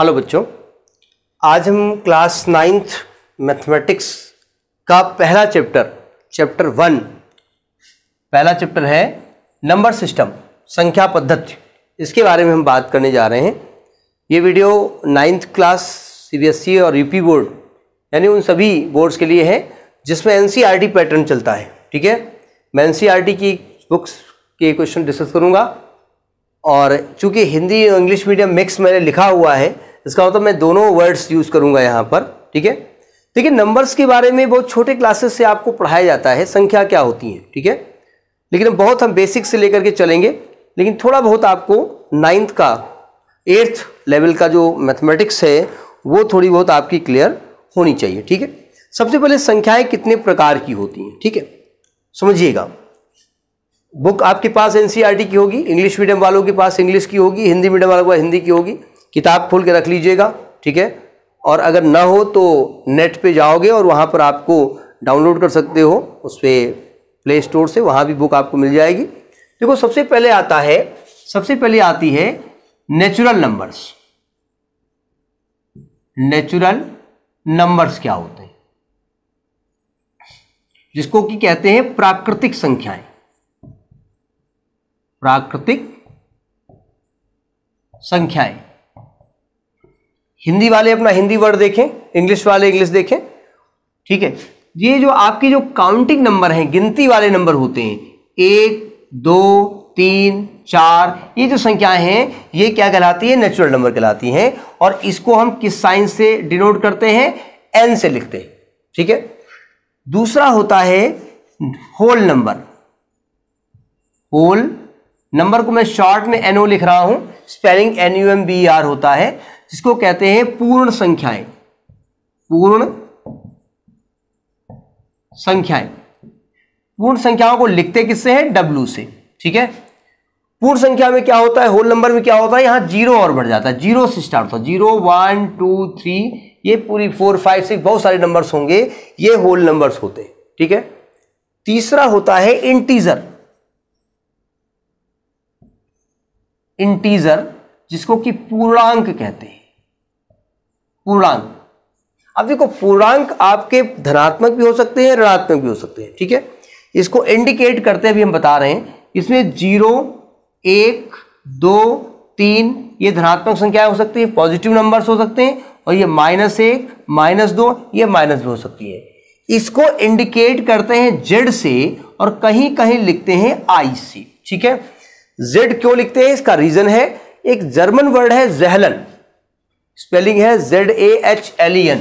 hello बच्चों आज हम क्लास नाइन्थ मैथमेटिक्स का पहला चैप्टर चैप्टर वन पहला चैप्टर है नंबर सिस्टम संख्या पद्धति इसके बारे में हम बात करने जा रहे हैं ये वीडियो नाइन्थ क्लास सीबीएसई और यूपी बोर्ड यानी उन सभी बोर्ड्स के लिए है जिसमें एनसीईआरटी पैटर्न e चलता है ठीक है मैं एनसीईआरटी e की बुक्स के क्वेश्चन डिस्कस करूँगा और चूँकि हिंदी और इंग्लिश मीडियम मिक्स मैंने लिखा हुआ है इसका मतलब मैं दोनों वर्ड्स यूज़ करूंगा यहाँ पर ठीक है देखिए नंबर्स के बारे में बहुत छोटे क्लासेस से आपको पढ़ाया जाता है संख्या क्या होती है ठीक है लेकिन बहुत हम बेसिक से लेकर के चलेंगे लेकिन थोड़ा बहुत आपको नाइन्थ का एट्थ लेवल का जो मैथमेटिक्स है वो थोड़ी बहुत आपकी क्लियर होनी चाहिए ठीक है सबसे पहले संख्याएं कितने प्रकार की होती हैं ठीक है समझिएगा बुक आपके पास एनसीईआरटी e की होगी इंग्लिश मीडियम वालों के पास इंग्लिश की होगी हिंदी मीडियम वालों के पास हिंदी की होगी किताब खोल के रख लीजिएगा ठीक है और अगर ना हो तो नेट पे जाओगे और वहाँ पर आपको डाउनलोड कर सकते हो उस पर प्ले स्टोर से वहाँ भी बुक आपको मिल जाएगी देखो सबसे पहले आता है सबसे पहले आती है नेचुरल नंबर्स नेचुरल नंबर्स क्या होते हैं जिसको कि कहते हैं प्राकृतिक संख्याएं प्राकृतिक संख्याएं हिंदी वाले अपना हिंदी वर्ड देखें इंग्लिश वाले इंग्लिश देखें ठीक है ये जो आपके जो काउंटिंग नंबर हैं गिनती वाले नंबर होते हैं एक दो तीन चार ये जो संख्याएं हैं ये क्या कहलाती है नेचुरल नंबर कहलाती हैं और इसको हम किस साइन से डिनोट करते हैं एन से लिखते हैं ठीक है दूसरा होता है होल नंबर होल नंबर को मैं शॉर्ट में एनओ लिख रहा हूं spelling N U M B R होता है जिसको कहते हैं पूर्ण संख्याएं पूर्ण संख्याएं पूर्ण संख्याओं को लिखते किससे है W से ठीक है पूर्ण संख्या में क्या होता है होल नंबर में क्या होता है यहां जीरो और बढ़ जाता है जीरो से स्टार्ट होता है जीरो वन टू थ्री ये पूरी फोर फाइव सिक्स बहुत सारे नंबर्स होंगे ये होल नंबर्स होते हैं ठीक है तीसरा होता है इंटीजर इंटीजर जिसको कि पूर्णांक कहते हैं पूर्णांक अब देखो पूर्णांक आपके धनात्मक भी हो सकते हैं ऋणात्मक भी हो सकते हैं ठीक है इसको इंडिकेट करते अभी हम बता रहे हैं इसमें जीरो एक दो तीन ये धनात्मक संख्याएं हो सकती है पॉजिटिव नंबर्स हो सकते हैं और ये माइनस एक माइनस दो ये माइनस भी हो सकती है इसको इंडिकेट करते हैं जेड से और कहीं कहीं लिखते हैं आई से ठीक है जेड क्यों लिखते हैं इसका रीजन है एक जर्मन वर्ड है जहलन स्पेलिंग है Z A H L E N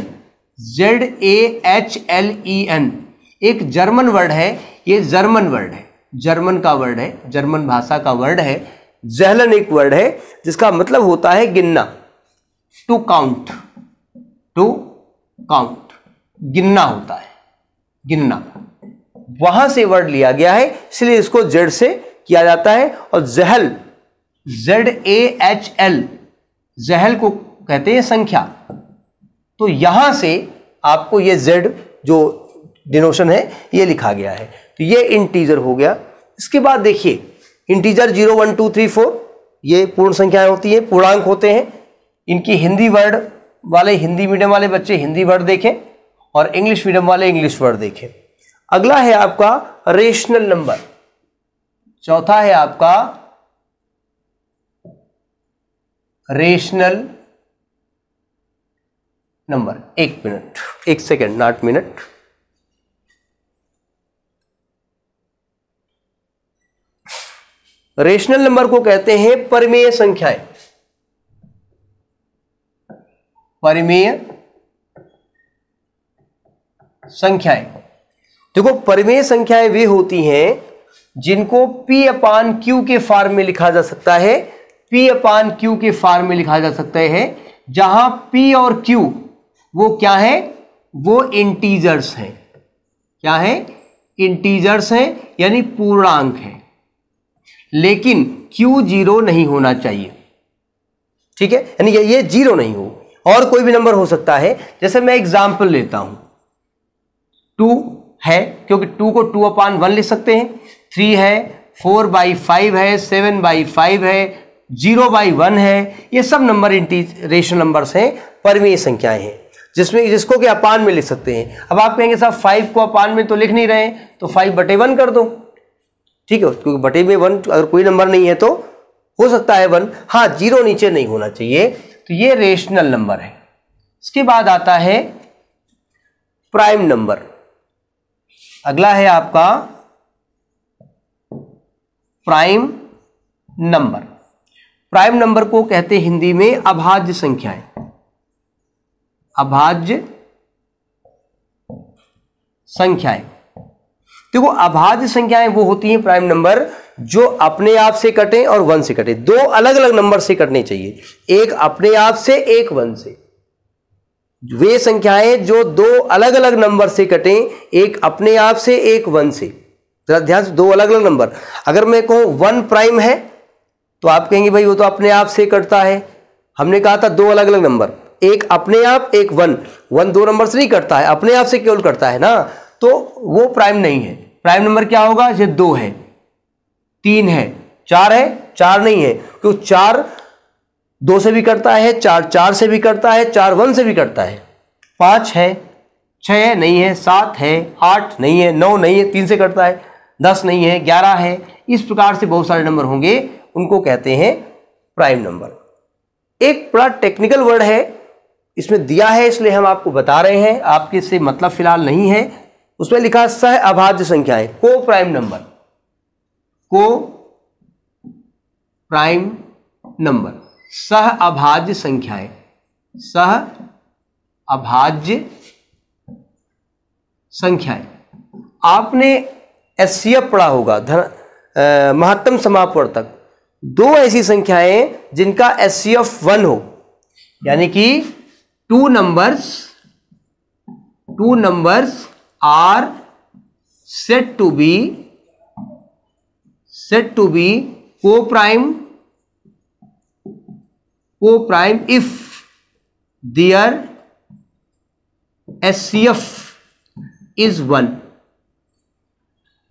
Z A H L E N एक जर्मन वर्ड है ये जर्मन वर्ड है जर्मन का वर्ड है जर्मन भाषा का वर्ड है जहलन एक वर्ड है जिसका मतलब होता है गिनना टू काउंट टू काउंट गिनना होता है गिनना वहां से वर्ड लिया गया है इसलिए इसको जेड से किया जाता है और जहल जेड ए एच एल जहल को कहते हैं संख्या तो यहां से आपको ये जेड जो डिनोशन है ये लिखा गया है तो ये इंटीजर हो गया इसके बाद देखिए integer zero one two three four ये पूर्ण संख्याएं होती हैं पूर्णांक होते हैं इनकी हिंदी वर्ड वाले हिंदी मीडियम वाले बच्चे हिंदी वर्ड देखें और इंग्लिश मीडियम वाले इंग्लिश वर्ड देखें अगला है आपका रेशनल नंबर चौथा है आपका रेशनल नंबर एक मिनट एक second not minute rational number को कहते हैं परिमेय संख्याएं परिमेय संख्याएं देखो परिमेय संख्याएं वे होती हैं जिनको p अपान q के फॉर्म में लिखा जा सकता है p अपान q के फॉर्म में लिखा जा सकता है जहां p और q वो क्या है वो इंटीजर्स हैं क्या है इंटीजर्स हैं यानी पूर्णांक हैं लेकिन क्यू जीरो नहीं होना चाहिए ठीक है यानी ये जीरो नहीं हो और कोई भी नंबर हो सकता है जैसे मैं एग्जाम्पल लेता हूं टू है क्योंकि टू को टू अपान वन ले सकते हैं थ्री है फोर बाई फाइव है सेवन बाई फाइव है जीरो बाई वन है ये सब नंबर इंटी रेशन नंबर्स हैं परमीय संख्याएं हैं जिसमें जिसको कि अपान में लिख सकते हैं अब आप कहेंगे साहब फाइव को अपान में तो लिख नहीं रहे तो फाइव बटे वन कर दो ठीक है क्योंकि बटे में वन अगर कोई नंबर नहीं है तो हो सकता है वन हाँ जीरो नीचे नहीं होना चाहिए तो ये रेशनल नंबर है इसके बाद आता है प्राइम नंबर अगला है आपका प्राइम नंबर प्राइम नंबर को कहते हिंदी में अभाज्य संख्याएं अभाज्य संख्याएं देखो अभाज्य संख्याएं वो होती हैं प्राइम नंबर जो अपने आप से कटे और वन से कटे दो अलग अलग नंबर से कटने चाहिए एक अपने आप से एक वन से वे संख्याएं जो दो अलग अलग नंबर से कटें एक अपने आप से एक वन से जरा ध्यान से दो अलग अलग नंबर अगर मैं कहूं वन प्राइम है तो आप कहेंगे भाई वो तो अपने आप से कटता है हमने कहा था दो अलग अलग नंबर एक अपने आप एक वन वन दो नंबर से नहीं करता है अपने आप से केवल करता है ना तो वो प्राइम नहीं है प्राइम नंबर क्या होगा ये दो है तीन है चार है चार नहीं है क्यों चार दो से भी करता है चार चार से भी करता है चार वन से भी करता है पाँच है छः है नहीं है सात है आठ नहीं है नौ नहीं है तीन से करता है दस नहीं है ग्यारह है इस प्रकार से बहुत सारे नंबर होंगे उनको कहते हैं प्राइम नंबर एक बड़ा टेक्निकल वर्ड है इसमें दिया है इसलिए हम आपको बता रहे हैं आपके से मतलब फिलहाल नहीं है उसमें लिखा सह अभाज्य संख्याएं coprime number coprime number सह अभाज्य संख्याएं सह अभाज्य संख्याएं आपने एस पढ़ा होगा धन महत्तम समापवर तक दो ऐसी संख्याएं जिनका एस सी एफ वन हो यानी कि two numbers two numbers are said to be said to be coprime coprime if their S C F is one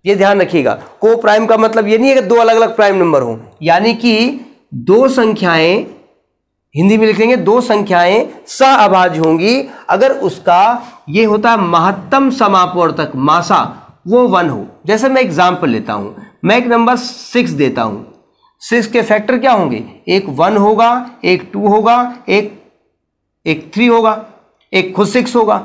ये ध्यान रखिएगा को प्राइम का मतलब ये नहीं है कि दो अलग अलग प्राइम नंबर हो यानी कि दो संख्याएं हिंदी में लिख लेंगे दो संख्याएं स अभाज्य होंगी अगर उसका ये होता है महत्तम समापवर्तक मासा वो वन हो जैसे मैं एग्जाम्पल लेता हूं मैं एक नंबर सिक्स देता हूं सिक्स के फैक्टर क्या होंगे एक वन होगा एक टू होगा एक एक थ्री होगा एक खुद सिक्स होगा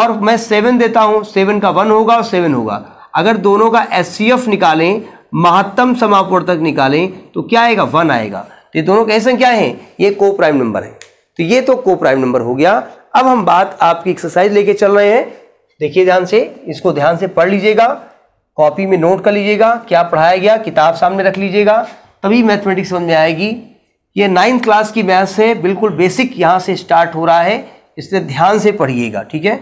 और मैं सेवन देता हूं सेवन का वन होगा और सेवन होगा अगर दोनों का एस निकालें महत्तम समापवर्तक निकालें तो क्या आएगा वन आएगा तो ये दोनों कैसे क्या है ये को प्राइम नंबर है तो ये तो को प्राइम नंबर हो गया अब हम बात आपकी एक्सरसाइज लेके चल रहे हैं देखिए ध्यान से इसको ध्यान से पढ़ लीजिएगा कॉपी में नोट कर लीजिएगा क्या पढ़ाया गया किताब सामने रख लीजिएगा तभी मैथमेटिक्स समझ में आएगी ये नाइन्थ क्लास की मैथ्स है बिल्कुल बेसिक यहाँ से स्टार्ट हो रहा है इसलिए ध्यान से पढ़िएगा ठीक है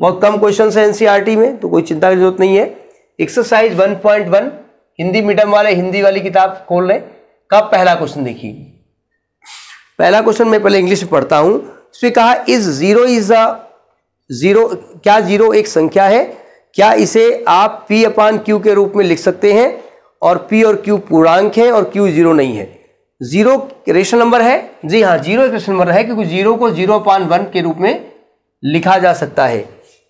बहुत कम क्वेश्चन है एनसीईआरटी में तो कोई चिंता की जरूरत नहीं है एक्सरसाइज 1.1 हिंदी मीडियम वाले हिंदी वाली किताब खोल लें का पहला क्वेश्चन देखिए पहला क्वेश्चन मैं पहले इंग्लिश में पढ़ता हूं इसमें कहा is zero is a zero क्या जीरो एक संख्या है क्या इसे आप पी अपान क्यू के रूप में लिख सकते हैं और पी और क्यू पूर्णांक है और क्यू जीरो नहीं है जीरो रेशन नंबर है जी हाँ जीरो एक रेशन नंबर है क्योंकि जीरो को जीरो अपान वन के रूप में लिखा जा सकता है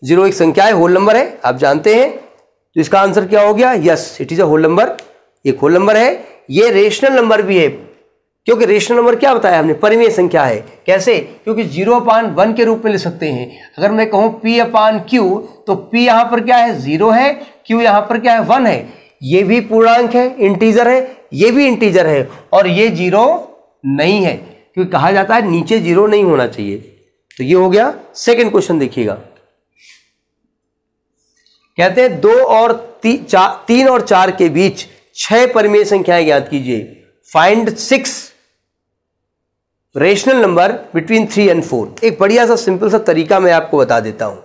जीरो एक संख्या है होल नंबर है आप जानते हैं तो इसका आंसर क्या हो गया yes it is a whole number एक होल नंबर है ये रेशनल नंबर भी है क्योंकि रेशनल नंबर क्या बताया हमने परिमेय संख्या है कैसे क्योंकि जीरो अपान वन के रूप में ले सकते हैं अगर मैं कहूं पी अपान क्यू तो पी यहां पर क्या है जीरो है क्यू यहां पर क्या है वन है ये भी पूर्णांक है इंटीजर है ये भी इंटीजर है और ये जीरो नहीं है क्योंकि कहा जाता है नीचे जीरो नहीं होना चाहिए तो ये हो गया सेकेंड क्वेश्चन देखिएगा कहते हैं दो और ती, चा, तीन और चार के बीच छह परिमेय संख्याएं याद कीजिए find six rational number between three and four एक बढ़िया सा सिंपल सा तरीका मैं आपको बता देता हूं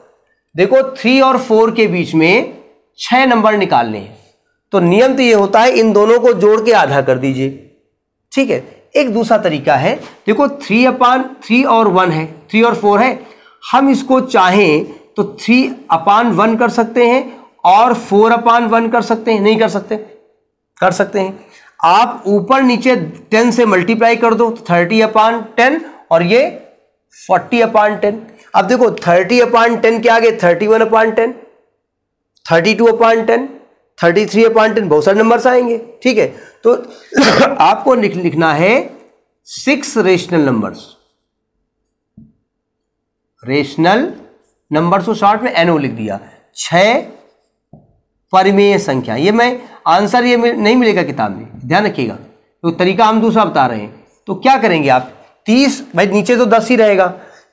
देखो थ्री और फोर के बीच में छह नंबर निकालने हैं तो नियम तो यह होता है इन दोनों को जोड़ के आधा कर दीजिए ठीक है एक दूसरा तरीका है देखो थ्री अपान थ्री और वन है थ्री और फोर है हम इसको चाहें तो थ्री अपान वन कर सकते हैं और फोर अपान वन कर सकते हैं नहीं कर सकते कर सकते हैं आप ऊपर नीचे टेन से मल्टीप्लाई कर दो थर्टी अपान टेन और ये फोर्टी अपान टेन अब देखो थर्टी अपान टेन के आगे thirty one upon ten thirty two upon ten thirty three upon ten बहुत सारे नंबर्स आएंगे ठीक है तो आपको लिखना है six rational numbers rational numbers को शॉर्ट में एनओ लिख दिया छह परिमेय संख्या ये मैं आंसर ये मिल, नहीं मिलेगा किताब में ध्यान रखिएगा तो तरीका हम दूसरा बता रहे हैं तो क्या करेंगे आप तीस भाई नीचे तो दस ही रहेगा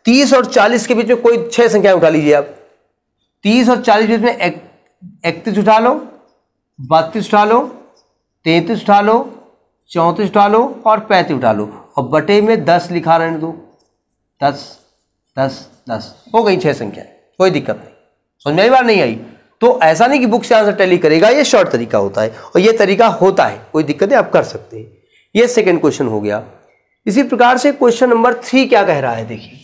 तीस और चालीस के बीच में कोई छः संख्या उठा लीजिए आप तीस और चालीस बीच में इकतीस उठा लो बत्तीस उठा लो तैंतीस उठा लो चौंतीस उठा लो और पैंतीस उठा लो और बटे में दस लिखा रहने दो दस दस दस हो गई छः संख्या कोई दिक्कत नहीं समझ में बार नहीं आई तो ऐसा नहीं कि बुक से आंसर टैली करेगा ये शॉर्ट तरीका होता है और ये तरीका होता है कोई दिक्कत है आप कर सकते हैं ये सेकेंड क्वेश्चन हो गया इसी प्रकार से क्वेश्चन नंबर थ्री क्या कह रहा है देखिए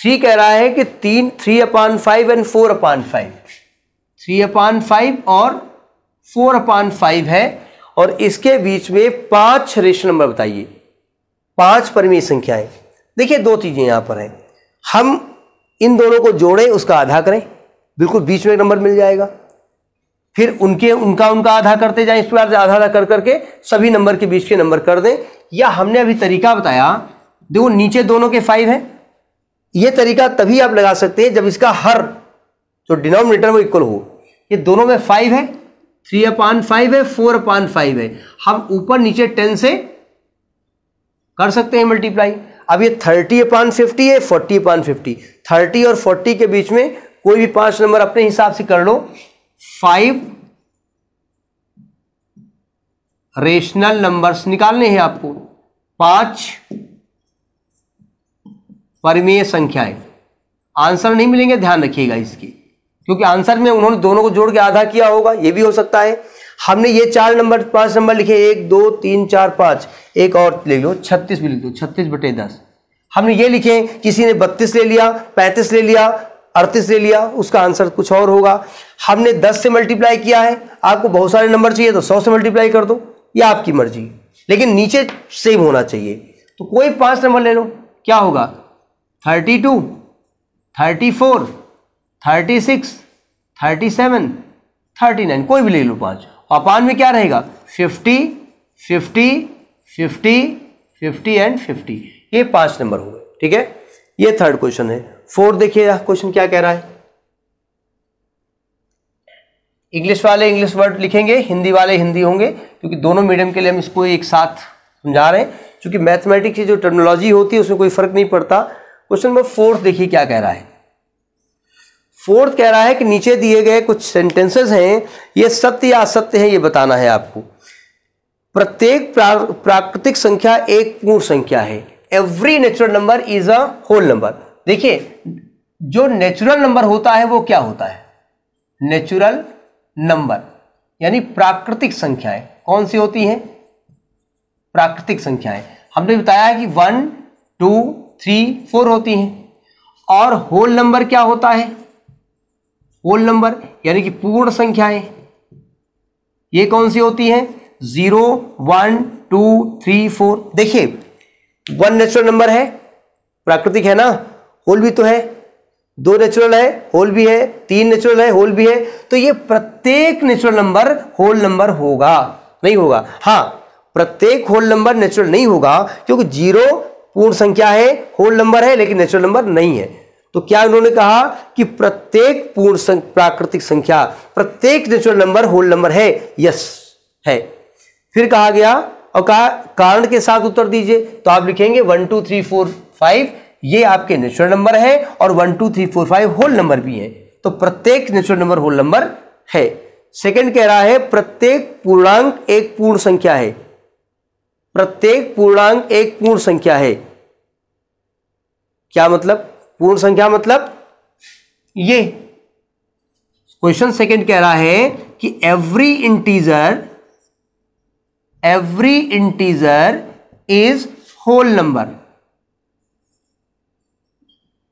थ्री कह रहा है कि तीन three upon five and four upon five three upon five और फोर अपान फाइव है और इसके बीच में पांच रेशन नंबर बताइए पांच परमी संख्याएं देखिए दो चीजें यहां पर हैं हम इन दोनों को जोड़ें उसका आधा करें बिल्कुल बीच में नंबर मिल जाएगा फिर उनके उनका उनका आधा करते जाएं इस प्रकार से आधा आधा कर करके सभी नंबर के बीच के नंबर कर दें या हमने अभी तरीका बताया देखो नीचे दोनों के फाइव हैं ये तरीका तभी आप लगा सकते हैं जब इसका हर जो डिनोमिनेटर वो इक्वल हो ये दोनों में फाइव है थ्री अपान फाइव है फोर अपान फाइव है हम ऊपर नीचे टेन से कर सकते हैं मल्टीप्लाई अब ये थर्टी अपान फिफ्टी है फोर्टी अपान फिफ्टी थर्टी और फोर्टी के बीच में कोई भी पांच नंबर अपने हिसाब से कर लो फाइव रेशनल नंबर्स निकालने हैं आपको पांच परिमेय संख्याएं आंसर नहीं मिलेंगे ध्यान रखिएगा इसकी क्योंकि आंसर में उन्होंने दोनों को जोड़ के आधा किया होगा ये भी हो सकता है हमने ये चार नंबर पांच नंबर लिखे एक दो तीन चार पांच एक और ले लो छत्तीस भी लिख दो छत्तीस बटे दस हमने ये लिखे किसी ने बत्तीस ले लिया पैंतीस ले लिया अड़तीस ले लिया उसका आंसर कुछ और होगा हमने दस से मल्टीप्लाई किया है आपको बहुत सारे नंबर चाहिए तो सौ से मल्टीप्लाई कर दो ये आपकी मर्जी लेकिन नीचे सेम होना चाहिए तो कोई पांच नंबर ले लो क्या होगा thirty two thirty four thirty six thirty seven thirty nine कोई भी ले लो पांच और पांच में क्या रहेगा fifty fifty fifty fifty and fifty ये पांच नंबर हो गए ठीक है ये थर्ड क्वेश्चन है फोर देखिए क्वेश्चन क्या कह रहा है इंग्लिश वाले इंग्लिश वर्ड लिखेंगे हिंदी वाले हिंदी होंगे क्योंकि दोनों मीडियम के लिए हम इसको एक साथ समझा रहे हैं क्योंकि मैथमेटिक्स की जो टर्मिनोलॉजी होती है उसमें कोई फर्क नहीं पड़ता क्वेश्चन नंबर फोर्थ देखिए क्या कह रहा है फोर्थ कह रहा है कि नीचे दिए गए कुछ सेंटेंसेस हैं ये सत्य या असत्य है ये बताना है आपको प्रत्येक प्राकृतिक संख्या एक पूर्ण संख्या है every natural number is a whole number देखिए जो नेचुरल नंबर होता है वो क्या होता है नेचुरल नंबर यानी प्राकृतिक संख्याएं कौन सी होती हैं प्राकृतिक संख्याएं हमने बताया कि वन टू थ्री फोर होती हैं और होल नंबर क्या होता है होल नंबर यानी कि पूर्ण संख्याएं ये कौन सी होती हैं zero one two three four देखिए वन नेचुरल नंबर है प्राकृतिक है ना होल भी तो है दो नेचुरल है होल भी है तीन नेचुरल है होल भी है तो ये प्रत्येक नेचुरल नंबर होल नंबर होगा नहीं होगा हाँ प्रत्येक होल नंबर नेचुरल नहीं होगा क्योंकि जीरो पूर्ण संख्या है होल नंबर है लेकिन नेचुरल नंबर नहीं है तो क्या उन्होंने कहा कि प्रत्येक पूर्ण संक, प्राकृतिक संख्या प्रत्येक नेचुरल नंबर होल नंबर है यस है फिर कहा गया और कहा कारण के साथ उत्तर दीजिए तो आप लिखेंगे one two three four five ये आपके नेचुरल नंबर है और one two three four five whole number भी है तो प्रत्येक नेचुरल नंबर होल नंबर है सेकंड कह रहा है प्रत्येक पूर्णांक एक पूर्ण संख्या है प्रत्येक पूर्णांक एक पूर्ण संख्या है क्या मतलब पूर्ण संख्या मतलब ये क्वेश्चन सेकंड कह रहा है कि every integer every integer is whole number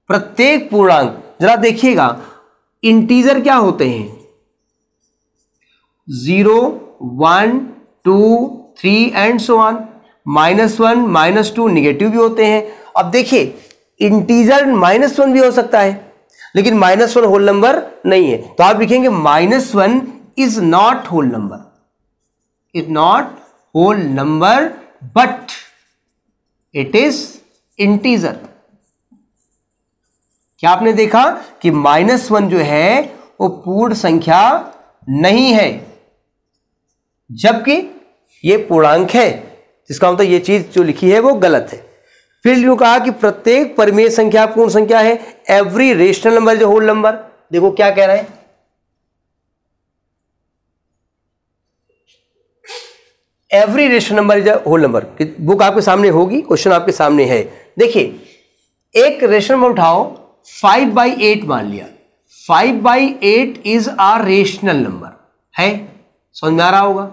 प्रत्येक पूर्णांक जरा देखिएगा इंटीजर क्या होते हैं zero one two three and so on minus one minus two negative भी होते हैं अब देखिए इंटीजर माइनस वन भी हो सकता है लेकिन माइनस वन होल नंबर नहीं है तो आप लिखेंगे minus one is not whole number is not whole number but it is integer क्या आपने देखा कि माइनस वन जो है वो पूर्ण संख्या नहीं है जबकि ये पूर्णांक है जिसका मतलब ये चीज जो लिखी है वो गलत है फिर जो कहा कि प्रत्येक परिमेय संख्या पूर्ण संख्या है एवरी रेशनल नंबर जो होल नंबर देखो क्या कह रहा है every rational number is whole number book आपके सामने होगी क्वेश्चन आपके सामने है देखिए एक रेशनल नंबर उठाओ फाइव बाई एट मान लिया five by eight is are rational number है समझ आ रहा होगा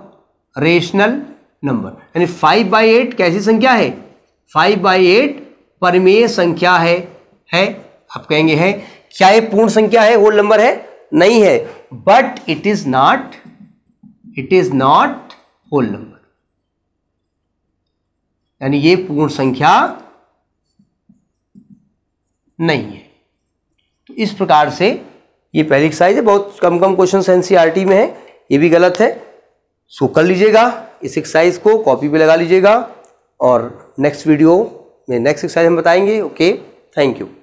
रेशनल नंबर यानी फाइव बाई एट कैसी संख्या है फाइव बाई एट परमेय संख्या है है आप कहेंगे है क्या ये पूर्ण संख्या है होल नंबर है नहीं है but it is not it is not whole number यानी ये पूर्ण संख्या नहीं है इस प्रकार से ये पहली एक्सरसाइज है बहुत कम कम क्वेश्चन एन e में है ये भी गलत है सो कर लीजिएगा इस एक्सरसाइज को कॉपी पे लगा लीजिएगा और नेक्स्ट वीडियो में नेक्स्ट एक्सरसाइज हम बताएंगे ओके थैंक यू